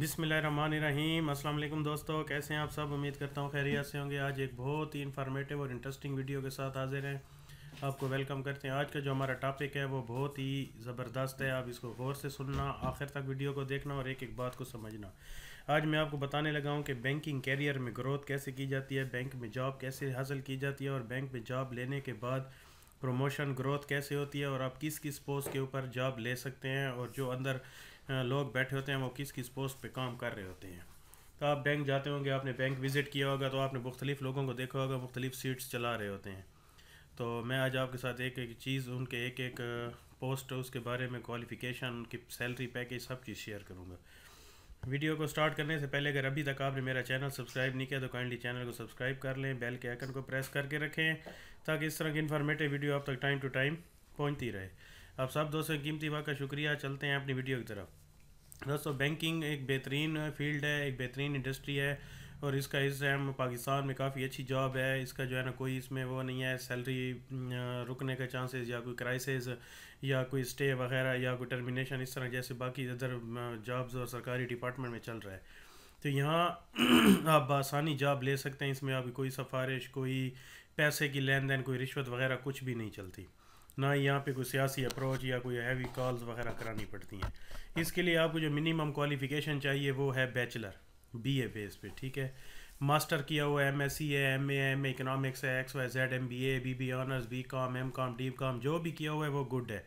बिसमीम अल्लाम दोस्तों कैसे हैं आप सब उम्मीद करता हूँ खैरियत से होंगे आज एक बहुत ही इन्फॉर्मेटिव और इंटरेस्टिंग वीडियो के साथ हाजिर हैं आपको वेलकम करते हैं आज का जो हमारा टॉपिक है वो बहुत ही ज़बरदस्त है आप इसको गौर से सुनना आखिर तक वीडियो को देखना और एक एक बात को समझना आज मैं आपको बताने लगा हूँ कि बैंकिंग कैरियर में ग्रोथ कैसे की जाती है बैंक में जॉब कैसे हासिल की जाती है और बैंक में जॉब लेने के बाद प्रमोशन ग्रोथ कैसे होती है और आप किस किस पोस्ट के ऊपर जॉब ले सकते हैं और जो अंदर लोग बैठे होते हैं वो किस किस पोस्ट पे काम कर रहे होते हैं तो आप बैंक जाते होंगे आपने बैंक विज़िट किया होगा तो आपने मुख्तलिफ़ लोगों को देखा होगा मुख्तलिफ़ सीट्स चला रहे होते हैं तो मैं आज आपके साथ एक एक चीज़ उनके एक एक पोस्ट उसके बारे में क्वालिफ़िकेशन उनकी सैलरी पैकेज सब चीज़ शेयर करूँगा वीडियो को स्टार्ट करने से पहले अगर अभी तक आपने मेरा चैनल सब्सक्राइब नहीं किया तो काइंडली चैनल को सब्सक्राइब कर लें बेल के आइकन को प्रेस करके रखें ताकि इस तरह की इन्फॉर्मेटिव वीडियो आप तक टाइम टू टाइम पहुँचती रहे आप सब दोस्तों कीमती वक्त का शुक्रिया चलते हैं अपनी वीडियो की तरफ दोस्तों बैंकिंग एक बेहतरीन फील्ड है एक बेहतरीन इंडस्ट्री है और इसका इस टाइम पाकिस्तान में काफ़ी अच्छी जॉब है इसका जो है ना कोई इसमें वो नहीं है सैलरी रुकने का चांसेस या कोई क्राइसिस या कोई स्टे वगैरह या कोई टर्मिनेशन इस तरह जैसे बाकी अदर जॉब्स और सरकारी डिपार्टमेंट में चल रहा है तो यहाँ आप आसानी जॉब ले सकते हैं इसमें आपकी कोई सफारिश कोई पैसे की लेन कोई रिश्वत वगैरह कुछ भी नहीं चलती ना ही यहाँ पे कोई सियासी अप्रोच या कोई हैवी कॉल्स वगैरह करानी पड़ती हैं इसके लिए आपको जो मिनिमम क्वालिफ़िकेशन चाहिए वो है बैचलर बी ए बेस पे ठीक है मास्टर किया हुआ एम एस सी है एम ए एम इकनॉमिक्स है X Y Z M B A B B honours B com M com D com जो भी किया हुआ है वो गुड है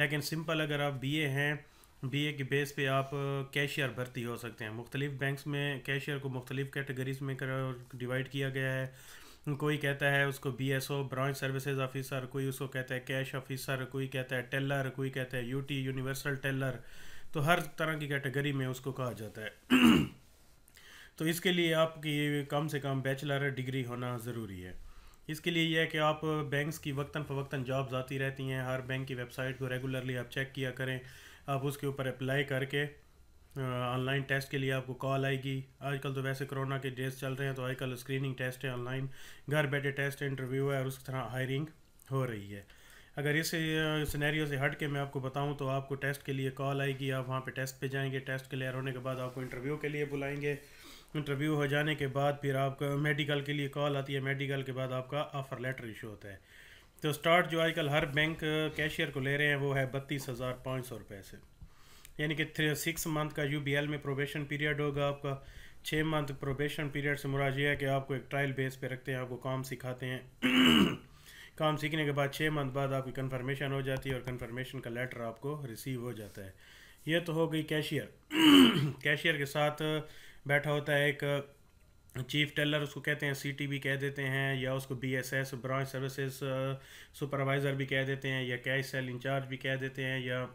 लेकिन सिंपल अगर आप बी ए हैं बी ए के बेस पे आप कैशियर भर्ती हो सकते हैं मुख्तलिफ़ बैंक्स में कैशियर को मुख्तलिफ़ कैटेगरीज में कर डिवाइड किया गया है कोई कहता है उसको B S O branch services officer कोई उसको कहता है कैश ऑफिसर कोई कहता है टेलर कोई कहता है यू टी यूनिवर्सल टेलर तो हर तरह की कैटेगरी में उसको कहा जाता है तो इसके लिए आपकी कम से कम बैचलर डिग्री होना ज़रूरी है इसके लिए यह है कि आप बैंक्स की वक्ता फ़वक्ता जॉब्स आती रहती हैं हर बैंक की वेबसाइट को रेगुलरली आप चेक किया करें आप उसके ऊपर अप्लाई करके ऑनलाइन टेस्ट के लिए आपको कॉल आएगी आजकल तो वैसे कोरोना के डेज चल रहे हैं तो आजकल स्क्रीनिंग टेस्ट है ऑनलाइन घर बैठे टेस्ट इंटरव्यू है और उस तरह हायरिंग हो रही है अगर इस सिनेरियो से हट के मैं आपको बताऊं तो आपको टेस्ट के लिए कॉल आएगी आप वहाँ पे टेस्ट पे जाएंगे टेस्ट क्लियर होने के बाद आपको इंटरव्यू के लिए बुलाएंगे इंटरव्यू हो जाने के बाद फिर आपका मेडिकल के लिए कॉल आती है मेडिकल के बाद आपका ऑफ़र लेटर इशू होता है तो स्टार्ट जो आजकल हर बैंक कैशियर को ले रहे हैं वो है बत्तीस हज़ार पाँच सौ रुपये से यानी कि थ्री सिक्स मंथ का यू में प्रोबेशन पीरियड होगा आपका छः मंथ प्रोबेशन पीरियड से मुराज ये है कि आपको एक ट्रायल बेस पे रखते हैं आपको काम सिखाते हैं काम सीखने के बाद छः मंथ बाद आपकी कन्फर्मेशन हो जाती है और कन्फर्मेशन का लेटर आपको रिसीव हो जाता है ये तो हो गई कैशियर कैशियर के साथ बैठा होता है एक चीफ टेलर उसको कहते हैं सी भी कह देते हैं या उसको B S S branch services supervisor भी कह देते हैं या कैश सेल इंचार्ज भी कह देते हैं या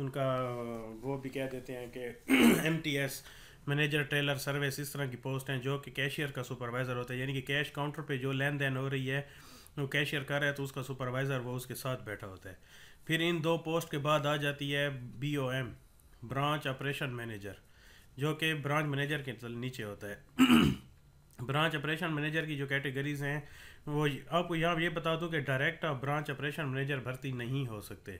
उनका वो भी कह देते हैं कि M T S manager teller service इस तरह की पोस्ट हैं जो कि कैशियर का सुपरवाइज़र होता है यानी कि कैश काउंटर पे जो लेन देन हो रही है वो कैशियर कर रहा है तो उसका सुपरवाइज़र वो उसके साथ बैठा होता है फिर इन दो पोस्ट के बाद आ जाती है B O M branch operation manager जो कि ब्रांच मैनेजर के नीचे होता है ब्रांच ऑपरेशन मैनेजर की जो कैटेगरीज हैं वो आपको यहाँ ये बता दूँ कि डायरेक्ट आप ब्रांच ऑपरेशन मैनेजर भर्ती नहीं हो सकते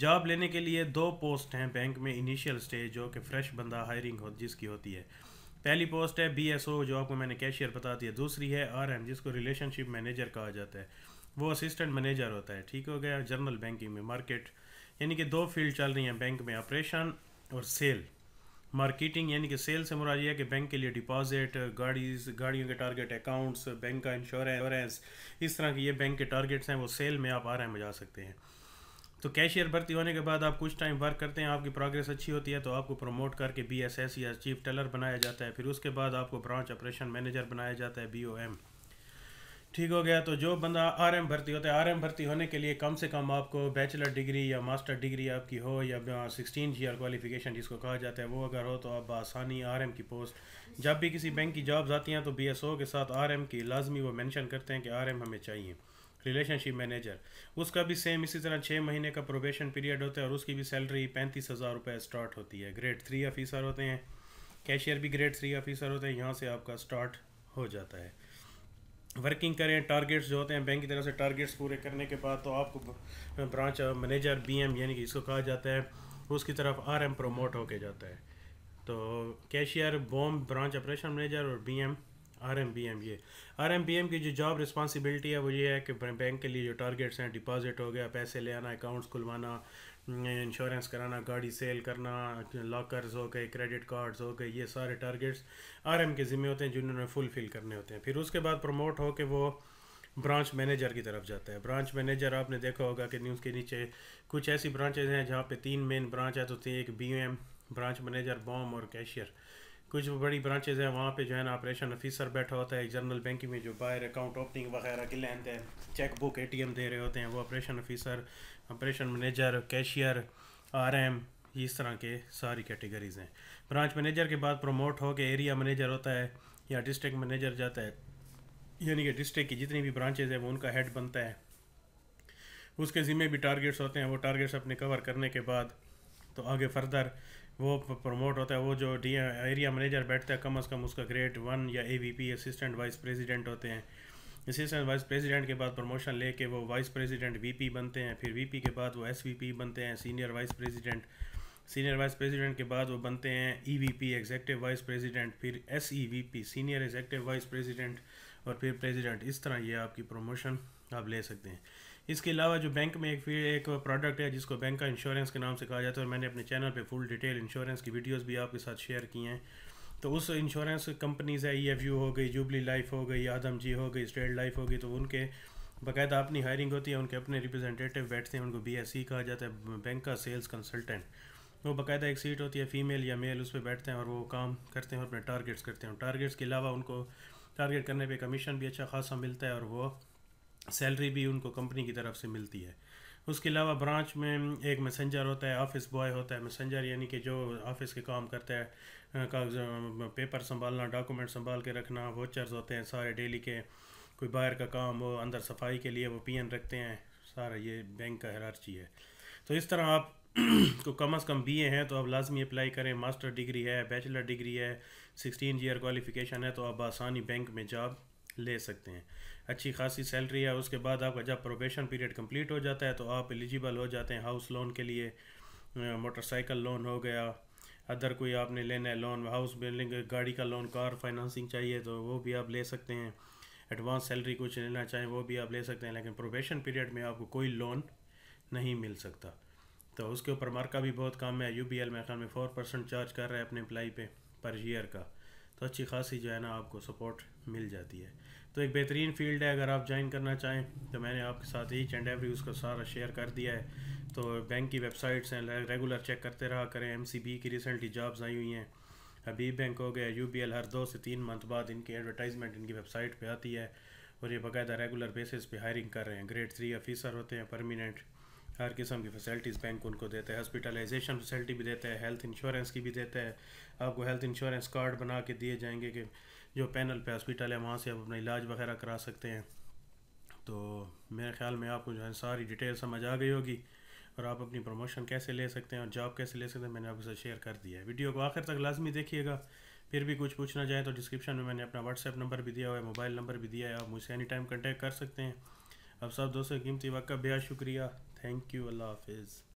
जॉब लेने के लिए दो पोस्ट हैं बैंक में इनिशियल स्टेज जो कि फ्रेश बंदा हायरिंग हो जिसकी होती है पहली पोस्ट है बी एस ओ जो आपको मैंने कैशियर बता दिया दूसरी है आर एम जिसको रिलेशनशिप मैनेजर कहा जाता है वो असिस्टेंट मैनेजर होता है ठीक हो गया जनरल बैंकिंग में मार्केट यानी कि दो फील्ड चल रही हैं बैंक में ऑपरेशन और सेल मार्केटिंग यानी कि सेल से मुराद है कि बैंक के लिए डिपॉजिट गाड़ीज गाड़ियों के टारगेट अकाउंट्स बैंक का इंश्योरेंस इस तरह के ये बैंक के टारगेट्स हैं वो सेल में आप आ रहे हैं बजा सकते हैं तो कैशियर भर्ती होने के बाद आप कुछ टाइम वर्क करते हैं आपकी प्रोग्रेस अच्छी होती है तो आपको प्रमोट करके बी एस एस या चीफ टेलर बनाया जाता है फिर उसके बाद आपको ब्रांच ऑपरेशन मैनेजर बनाया जाता है बी ओ एम ठीक हो गया तो जो बंदा आर एम भर्ती होता है आर एम भर्ती होने के लिए कम से कम आपको बैचलर डिग्री या मास्टर डिग्री आपकी हो या सिक्सटीन जी आर क्वालिफिकेशन जिसको कहा जाता है वो अगर हो तो आप आसानी आर एम की पोस्ट जब भी किसी बैंक की जॉब्स आती हैं तो बी एस ओ के साथ आर एम की लाजमी वो मैंशन करते हैं कि आर एम हमें चाहिए रिलेशनशिप मैनेजर उसका भी सेम इसी तरह छः महीने का प्रोबेशन पीरियड होता है और उसकी भी सैलरी पैंतीस हज़ार रुपये स्टार्ट होती है ग्रेड थ्री ऑफिसर होते हैं कैशियर भी ग्रेड थ्री ऑफिसर होते हैं यहाँ से आपका स्टार्ट हो जाता है वर्किंग करें टारगेट्स जो होते हैं बैंक की तरफ से टारगेट्स पूरे करने के बाद तो आपको ब्रांच मैनेजर बी यानी कि इसको कहा जाता है उसकी तरफ आर प्रमोट होके जाता है तो cashier BOM branch operation manager और B R M B M ये आर एम बी एम की जो जॉब रिस्पॉन्सिबिलिटी है वो ये है कि बैंक के लिए जो टारगेट्स हैं डिपॉजिट हो गया पैसे ले आना अकाउंट्स खुलवाना इंश्योरेंस कराना गाड़ी सेल करना लॉकर्स हो गए क्रेडिट कार्ड्स हो गए ये सारे टारगेट्स आर एम के ज़िम्मे होते हैं जिन्होंने फुलफ़िल करने होते हैं फिर उसके बाद प्रमोट हो के वो ब्रांच मैनेजर की तरफ जाता है ब्रांच मैनेजर आपने देखा होगा कि न्यूज़ के नीचे कुछ ऐसी ब्रांचेज हैं जहाँ पे तीन मेन ब्रांच है तो एक बी ब्रांच मैनेजर बॉम और कैशियर कुछ बड़ी ब्रांचेज हैं वहाँ पे जो है ना ऑपरेशन ऑफिसर बैठा होता है जनरल बैंकिंग में जो बाहर अकाउंट ओपनिंग वगैरह के लेन देन चेक बुक ए दे रहे होते हैं वो operation officer operation manager cashier R M इस तरह के सारी कैटेगरीज हैं ब्रांच मैनेजर के बाद प्रमोट हो के एरिया मैनेजर होता है या डिस्ट्रिक्ट मैनेजर जाता है यानी कि डिस्ट्रिक्ट की जितनी भी ब्रांचेज हैं वो उनका हेड बनता है उसके ज़िम्मे भी टारगेट्स होते हैं वो टारगेट्स अपने कवर करने के बाद तो आगे फर्दर वो प्रमोट होता है वो जो डी एरिया मैनेजर बैठता है कम अज़ कम उसका ग्रेड वन या A V P assistant vice president होते हैं असिस्टेंट वाइस प्रेसिडेंट के बाद प्रमोशन लेके वो वाइस प्रेसिडेंट वीपी बनते हैं फिर वीपी के बाद वो एसवीपी बनते हैं senior vice president senior vice president के बाद वो बनते हैं ईवीपी एग्जैक्टिव वाइस प्रेसिडेंट फिर SEVP senior executive vice president और फिर प्रेसिडेंट इस तरह ये आपकी प्रमोशन आप ले सकते हैं इसके अलावा जो बैंक में एक एक प्रोडक्ट है जिसको बैंक का इंश्योरेंस के नाम से कहा जाता है और मैंने अपने चैनल पे फुल डिटेल इंश्योरेंस की वीडियोस भी आपके साथ शेयर की हैं तो उस इंश्योरेंस कंपनीज है ई हो गई जुबली लाइफ हो गई आदम जी हो गई स्टेट लाइफ हो गई तो उनके बाकायदा अपनी हायरिंग होती है उनके अपने रिप्रेजेंटेटिव बैठते हैं उनको बी e कहा जाता है बैंक का सेल्स कंसल्टेंट वो बाकायदा एक सीट होती है फीमेल या मेल उस पर बैठते हैं और वो काम करते हैं और अपने टारगेट्स करते हैं टारगेट्स के अलावा उनको टारगेट करने पे कमीशन भी अच्छा खासा मिलता है और वो सैलरी भी उनको कंपनी की तरफ से मिलती है उसके अलावा ब्रांच में एक मैसेंजर होता है ऑफिस बॉय होता है मैसेंजर यानी कि जो ऑफिस के काम करता है कागज पेपर संभालना डॉक्यूमेंट संभाल के रखना वोचर्स होते हैं सारे डेली के कोई बाहर का काम हो अंदर सफाई के लिए वो पी रखते हैं सारा ये बैंक का हरारची है तो इस तरह आप को कम अज़ कम बीए हैं तो आप लाजमी अप्लाई करें मास्टर डिग्री है बैचलर डिग्री है सिक्सटीन ईयर क्वालिफिकेशन है तो आप आसानी बैंक में जॉब ले सकते हैं अच्छी खासी सैलरी है उसके बाद आपका जब प्रोबेशन पीरियड कंप्लीट हो जाता है तो आप एलिजिबल हो जाते हैं हाउस लोन के लिए मोटरसाइकिल लोन हो गया अदर कोई आपने लेना है लोन हाउस बिल्डिंग गाड़ी का लोन कार फाइनेंसिंग चाहिए तो वो भी आप ले सकते हैं एडवांस सैलरी कुछ लेना चाहें वो भी आप ले सकते हैं लेकिन प्रोबेशन पीरियड में आपको कोई लोन नहीं मिल सकता तो उसके ऊपर मार्का भी बहुत कम है यू बी एल में ख्याल में फोर परसेंट चार्ज कर रहा है अपने अप्लाई पे पर ईयर का तो अच्छी खासी जो है ना आपको सपोर्ट मिल जाती है तो एक बेहतरीन फील्ड है अगर आप ज्वाइन करना चाहें तो मैंने आपके साथ ईच एंड एवरी उसका सारा शेयर कर दिया है तो बैंक की वेबसाइट्स हैं रेगुलर चेक करते रहा करें एम की रिसेंटली जॉब्स आई हुई हैं हबीब बैंक हो गया यू हर दो से तीन मंथ बाद इनकी एडवर्टाइजमेंट इनकी वेबसाइट पर आती है और ये बाकायदा रेगुलर बेसिस पे हायरिंग कर रहे हैं ग्रेड थ्री ऑफिसर होते हैं परमानेंट हर किस्म की फैसिलिटीज़ बैंक उनको देते हैं हॉस्पिटलाइजेशन फैसिलिटी भी देते हैं हेल्थ इंश्योरेंस की भी देते हैं आपको हेल्थ इंश्योरेंस कार्ड बना के दिए जाएंगे कि जो पैनल पे हॉस्पिटल है वहाँ से आप अपना इलाज वगैरह करा सकते हैं तो मेरे ख्याल में आपको जो है सारी डिटेल समझ आ गई होगी और आप अपनी प्रमोशन कैसे ले सकते हैं और जॉब कैसे ले सकते हैं मैंने आपके साथ शेयर कर दिया है वीडियो को आखिर तक लाजमी देखिएगा फिर भी कुछ पूछना चाहे तो डिस्क्रिप्शन में मैंने अपना व्हाट्सएप नंबर भी दिया हुआ है मोबाइल नंबर भी दिया है आप मुझसे एनी टाइम कंटेक्ट कर सकते हैं अब सब दोस्तों कीमती वक्त का बेहद शुक्रिया थैंक यू अल्लाह हाफिज़